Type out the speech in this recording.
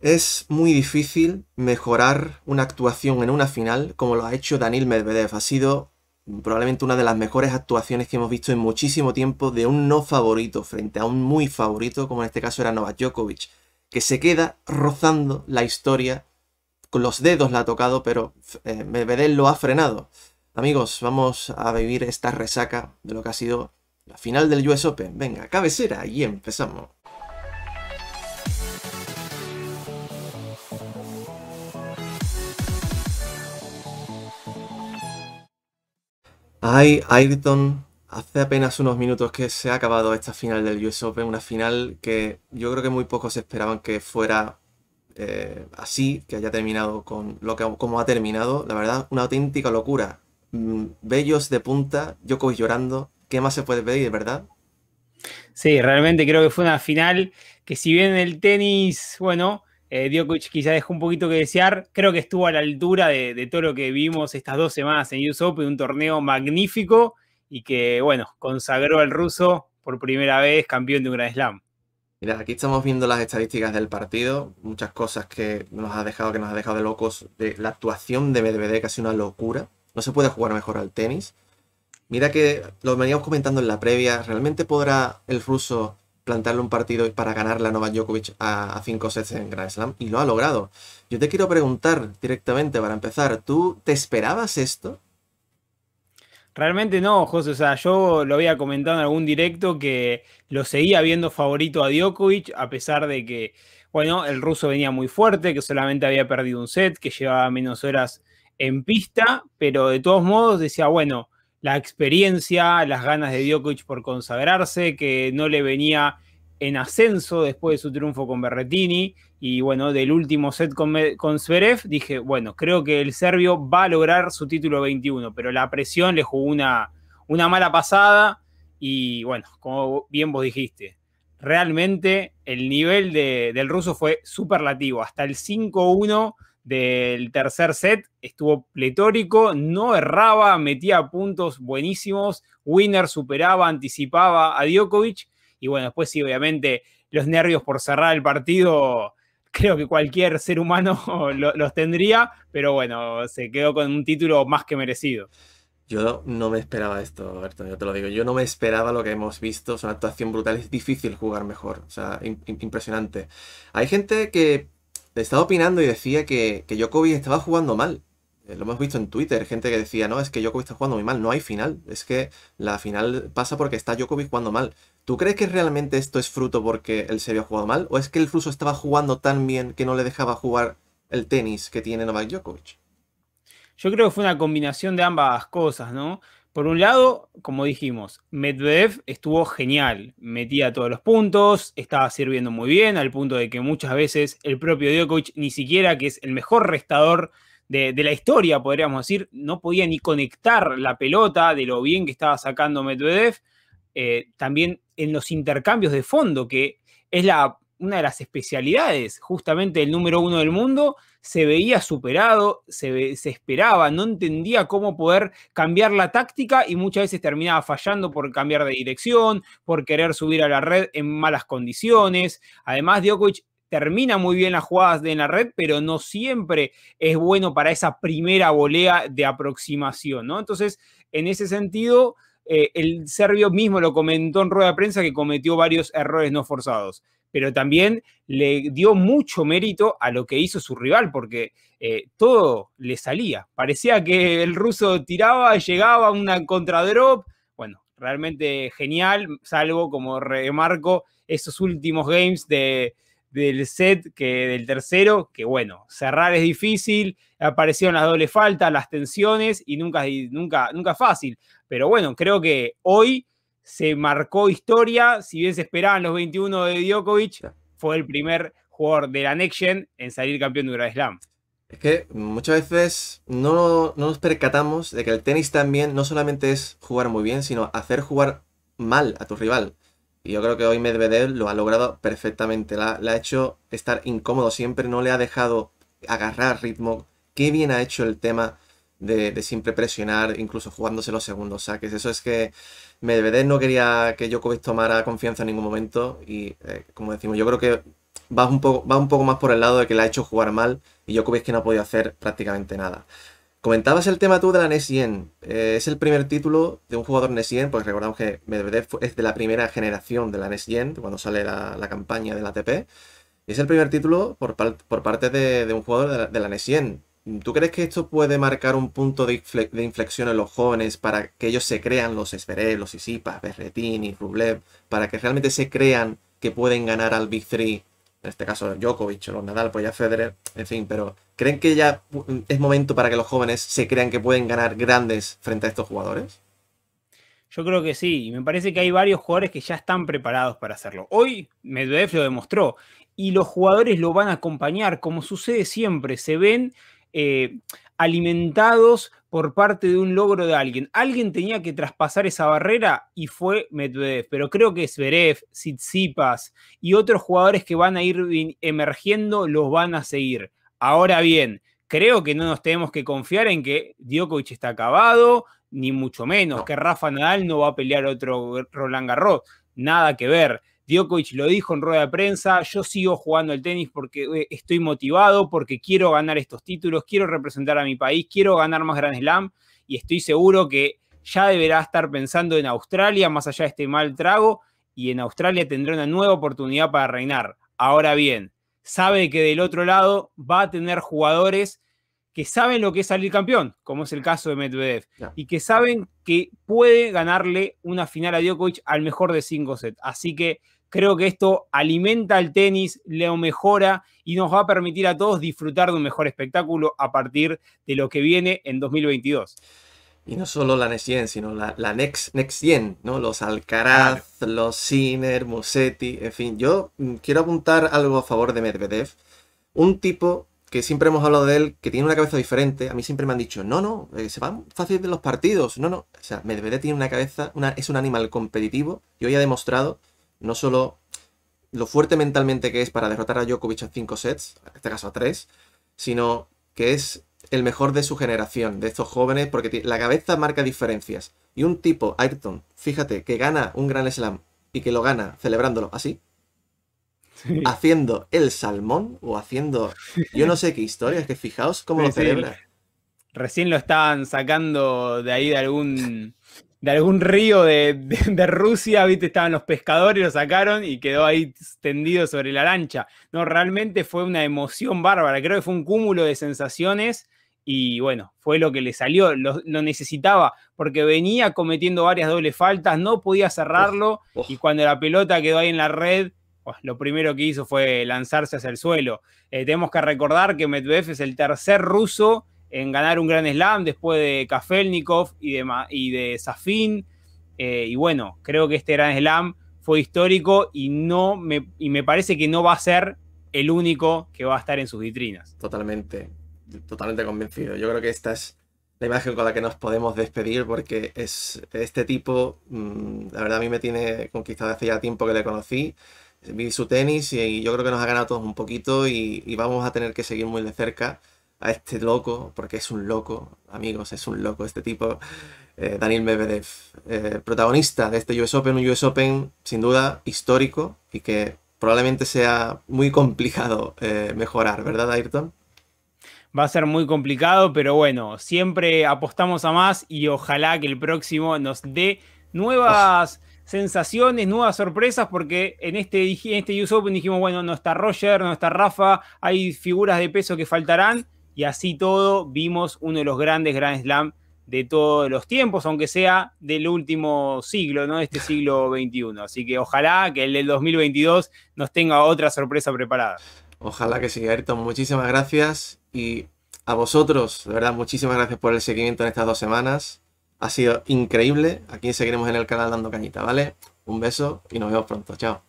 Es muy difícil mejorar una actuación en una final como lo ha hecho Daniel Medvedev. Ha sido probablemente una de las mejores actuaciones que hemos visto en muchísimo tiempo de un no favorito frente a un muy favorito, como en este caso era Novak Djokovic, que se queda rozando la historia. Con los dedos la ha tocado, pero eh, Medvedev lo ha frenado. Amigos, vamos a vivir esta resaca de lo que ha sido la final del US Open. Venga, cabecera y empezamos. Ay, Ayrton, hace apenas unos minutos que se ha acabado esta final del US Open, una final que yo creo que muy pocos esperaban que fuera eh, así, que haya terminado con lo que como ha terminado. La verdad, una auténtica locura. Mm, bellos de punta, Yoko llorando. ¿Qué más se puede pedir, verdad? Sí, realmente creo que fue una final que si bien el tenis, bueno, Dio Kuch, eh, quizá dejó un poquito que desear. Creo que estuvo a la altura de, todo lo que vimos estas dos semanas en US Open, un torneo magnífico y que, bueno, consagró al ruso por primera vez campeón de un Grand Slam. Mira, aquí estamos viendo las estadísticas del partido, muchas cosas que nos ha dejado, que nos ha dejado de locos. De, la actuación de Medvedev casi una locura. No se puede jugar mejor al tenis. Mira que lo veníamos comentando en la previa, ¿realmente podrá el ruso plantarle un partido para ganar la Novak Djokovic a, cinco sets en Grand Slam y lo ha logrado. Yo te quiero preguntar directamente para empezar, ¿tú te esperabas esto? Realmente no, José. O sea, yo lo había comentado en algún directo que lo seguía viendo favorito a Djokovic, a pesar de que, bueno, el ruso venía muy fuerte, que solamente había perdido un set, que llevaba menos horas en pista, pero de todos modos decía, bueno, la experiencia, las ganas de Djokovic por consagrarse, que no le venía en ascenso después de su triunfo con Berretini. Y bueno, del último set con, con Zverev, dije, bueno, creo que el serbio va a lograr su título 21, pero la presión le jugó una, una mala pasada. Y bueno, como bien vos dijiste, realmente el nivel del ruso fue superlativo. Hasta el 5-1 del tercer set, estuvo pletórico, no erraba, metía puntos buenísimos, Winner superaba, anticipaba a Djokovic y bueno, después sí, obviamente los nervios por cerrar el partido, creo que cualquier ser humano los tendría, pero bueno, se quedó con un título más que merecido. Yo no me esperaba esto, Alberto, yo te lo digo. Yo no me esperaba lo que hemos visto. Es una actuación brutal. Es difícil jugar mejor. O sea, impresionante. Hay gente que estaba opinando y decía que, que estaba jugando mal. Eh, lo hemos visto en Twitter, gente que decía, no, es que Jokovic está jugando muy mal, no hay final. Es que la final pasa porque está Djokovic jugando mal. ¿Tú crees que realmente esto es fruto porque el serio ha jugado mal? ¿O es que el ruso estaba jugando tan bien que no le dejaba jugar el tenis que tiene Novak Djokovic? Yo creo que fue una combinación de ambas cosas, ¿no? Por un lado, como dijimos, Medvedev estuvo genial, metía todos los puntos, estaba sirviendo muy bien, al punto de que muchas veces el propio Djokovic, ni siquiera que es el mejor restador de, la historia, podríamos decir, no podía ni conectar la pelota de lo bien que estaba sacando Medvedev. Eh, también en los intercambios de fondo, que es la, una de las especialidades justamente el número uno del mundo, se veía superado, se, esperaba, no entendía cómo poder cambiar la táctica y muchas veces terminaba fallando por cambiar de dirección, por querer subir a la red en malas condiciones. Además, Djokovic termina muy bien las jugadas de en la red, pero no siempre es bueno para esa primera volea de aproximación, ¿no? Entonces, en ese sentido, eh, el serbio mismo lo comentó en rueda de prensa que cometió varios errores no forzados pero también le dio mucho mérito a lo que hizo su rival, porque eh, todo le salía. Parecía que el ruso tiraba, llegaba a una contradrop. Bueno, realmente genial, salvo como remarco esos últimos games de, del set que del tercero, que bueno, cerrar es difícil, aparecieron las dobles faltas, las tensiones y nunca, nunca, nunca fácil. Pero bueno, creo que hoy se marcó historia, si bien se esperaban los 21 de Djokovic, fue el primer jugador de la Next Gen en salir campeón de Grand Slam. Es que muchas veces no, nos percatamos de que el tenis también no solamente es jugar muy bien, sino hacer jugar mal a tu rival. Y yo creo que hoy Medvedev lo ha logrado perfectamente. le ha hecho estar incómodo siempre, no le ha dejado agarrar ritmo. Qué bien ha hecho el tema de, siempre presionar, incluso jugándose los segundos saques. Eso es que Medvedev no quería que Djokovic tomara confianza en ningún momento y, eh, como decimos, yo creo que va un, poco, más por el lado de que le ha hecho jugar mal y Djokovic que no ha podido hacer prácticamente nada. Comentabas el tema tú de la Nes Yen. Eh, es el primer título de un jugador Yen, porque recordamos que Medvedev es de la primera generación de la Yen, cuando sale la, la campaña del ATP. Es el primer título por, parte de, un jugador de la, Nes Yen. ¿Tú crees que esto puede marcar un punto de, inflexión en los jóvenes para que ellos se crean los Esferé, los Isipas, Berretini, Rublev, para que realmente se crean que pueden ganar al Big Three? En este caso, Djokovic, los Nadal, pues ya Federer, en fin, pero ¿creen que ya es momento para que los jóvenes se crean que pueden ganar grandes frente a estos jugadores? Yo creo que sí, y me parece que hay varios jugadores que ya están preparados para hacerlo. Hoy Medvedev lo demostró, y los jugadores lo van a acompañar, como sucede siempre, se ven eh, alimentados por parte de un logro de alguien. Alguien tenía que traspasar esa barrera y fue Medvedev, pero creo que Zverev, Tsitsipas y otros jugadores que van a ir emergiendo los van a seguir. Ahora bien, creo que no nos tenemos que confiar en que Djokovic está acabado, ni mucho menos que Rafa Nadal no va a pelear otro Roland Garros, nada que ver. Djokovic lo dijo en rueda de prensa, yo sigo jugando al tenis porque eh, estoy motivado, porque quiero ganar estos títulos, quiero representar a mi país, quiero ganar más Grand Slam y estoy seguro que ya deberá estar pensando en Australia, más allá de este mal trago, y en Australia tendrá una nueva oportunidad para reinar. Ahora bien, sabe que del otro lado va a tener jugadores que saben lo que es salir campeón, como es el caso de Medvedev, y que saben que puede ganarle una final a Djokovic al mejor de cinco sets. Así que creo que esto alimenta al tenis, lo mejora y nos va a permitir a todos disfrutar de un mejor espectáculo a partir de lo que viene en 2022. Y no solo la Next Gen, sino la, Next, Next ¿no? Los Alcaraz, los Sinner, Musetti, en fin. Yo mm, quiero apuntar algo a favor de Medvedev. Un tipo que siempre hemos hablado de él, que tiene una cabeza diferente, a mí siempre me han dicho, no, no, eh, se van fácil de los partidos, no, no. O sea, Medvedev tiene una cabeza, una, es un animal competitivo y hoy ha demostrado no solo lo fuerte mentalmente que es para derrotar a Djokovic en 5 sets, en este caso a tres sino que es el mejor de su generación, de estos jóvenes, porque la cabeza marca diferencias. Y un tipo, Ayrton, fíjate, que gana un gran slam y que lo gana celebrándolo así, haciendo el salmón o haciendo yo no sé qué historia, es que fijaos cómo lo celebra. Recién lo estaban sacando de ahí de algún de algún río de, Rusia, viste, estaban los pescadores, lo sacaron y quedó ahí tendido sobre la lancha. No, realmente fue una emoción bárbara, creo que fue un cúmulo de sensaciones y bueno, fue lo que le salió, lo, necesitaba, porque venía cometiendo varias dobles faltas, no podía cerrarlo y cuando la pelota quedó ahí en la red, lo primero que hizo fue lanzarse hacia el suelo. Eh, tenemos que recordar que Medvedev es el tercer ruso en ganar un Gran Slam después de Kafelnikov y de, Safin. Eh, y bueno, creo que este Gran Slam fue histórico y, no me, y me parece que no va a ser el único que va a estar en sus vitrinas. Totalmente, totalmente convencido. Yo creo que esta es la imagen con la que nos podemos despedir porque es este tipo, mm, la verdad a mí me tiene conquistado hace ya tiempo que le conocí vi su tenis y yo creo que nos ha ganado todos un poquito y, vamos a tener que seguir muy de cerca a este loco, porque es un loco, amigos, es un loco este tipo, eh, Daniel Medvedev, eh, protagonista de este US Open, un US Open sin duda histórico y que probablemente sea muy complicado eh, mejorar, ¿verdad, Ayrton? Va a ser muy complicado, pero bueno, siempre apostamos a más y ojalá que el próximo nos dé nuevas sensaciones, nuevas sorpresas, porque en este, en este US Open dijimos, bueno, no está Roger, no está Rafa, hay figuras de peso que faltarán, y así todo vimos uno de los grandes Grand Slam de todos los tiempos, aunque sea del último siglo, ¿no? Este siglo XXI. Así que ojalá que el del 2022 nos tenga otra sorpresa preparada. Ojalá que sí, Ayrton. Muchísimas gracias y a vosotros, de verdad, muchísimas gracias por el seguimiento en estas dos semanas. Ha sido increíble. Aquí seguiremos en el canal dando cañita, ¿vale? Un beso y nos vemos pronto. Chao.